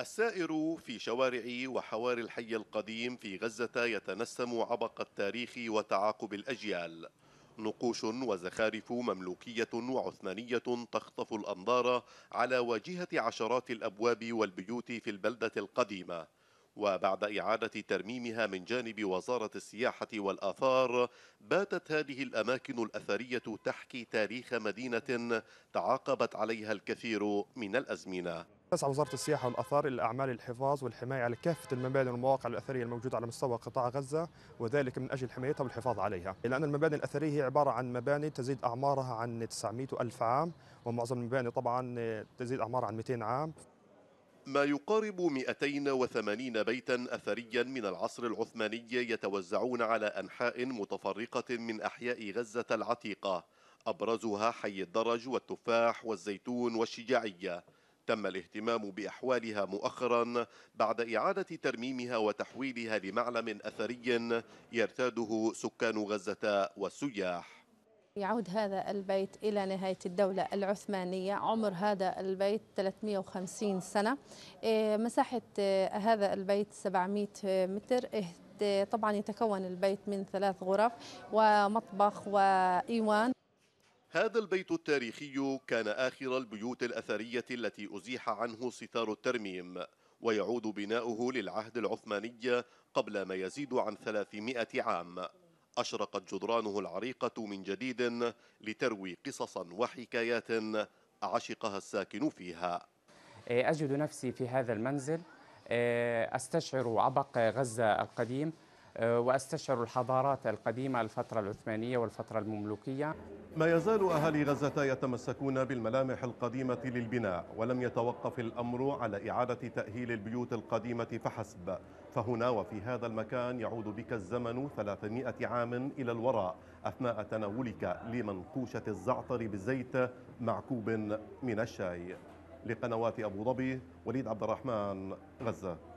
السائر في شوارع وحواري الحي القديم في غزة يتنسم عبق التاريخ وتعاقب الأجيال نقوش وزخارف مملوكية وعثمانية تخطف الأنظار على واجهة عشرات الأبواب والبيوت في البلدة القديمة وبعد إعادة ترميمها من جانب وزارة السياحة والآثار باتت هذه الأماكن الأثرية تحكي تاريخ مدينة تعاقبت عليها الكثير من الأزمنة تسعى وزارة السياحة والآثار إلى أعمال الحفاظ والحماية على كافة المباني والمواقع الأثرية الموجودة على مستوى قطاع غزة وذلك من أجل حمايتها والحفاظ عليها لأن المباني الأثرية هي عبارة عن مباني تزيد أعمارها عن 900 ألف عام ومعظم المباني طبعا تزيد أعمارها عن 200 عام ما يقارب 280 بيتا أثريا من العصر العثماني يتوزعون على أنحاء متفرقة من أحياء غزة العتيقة أبرزها حي الدرج والتفاح والزيتون والشجاعية تم الاهتمام بأحوالها مؤخرا بعد إعادة ترميمها وتحويلها لمعلم أثري يرتاده سكان غزة والسياح يعود هذا البيت إلى نهاية الدولة العثمانية عمر هذا البيت 350 سنة إيه، مساحة آه، هذا البيت 700 متر إيه، طبعا يتكون البيت من ثلاث غرف ومطبخ وإيوان هذا البيت التاريخي كان آخر البيوت الأثرية التي أزيح عنه ستار الترميم ويعود بناؤه للعهد العثماني قبل ما يزيد عن 300 عام أشرقت جدرانه العريقة من جديد لتروي قصصا وحكايات عشقها الساكن فيها إيه، أجد نفسي في هذا المنزل إيه، أستشعر عبق غزة القديم آه، واستشعر الحضارات القديمة الفترة العثمانية والفترة المملوكية ما يزال أهالي غزة يتمسكون بالملامح القديمة للبناء ولم يتوقف الأمر على إعادة تأهيل البيوت القديمة فحسب فهنا وفي هذا المكان يعود بك الزمن 300 عام إلى الوراء أثناء تناولك لمنقوشة الزعتر بالزيت معكوب من الشاي لقنوات أبو ظبي وليد عبد الرحمن غزة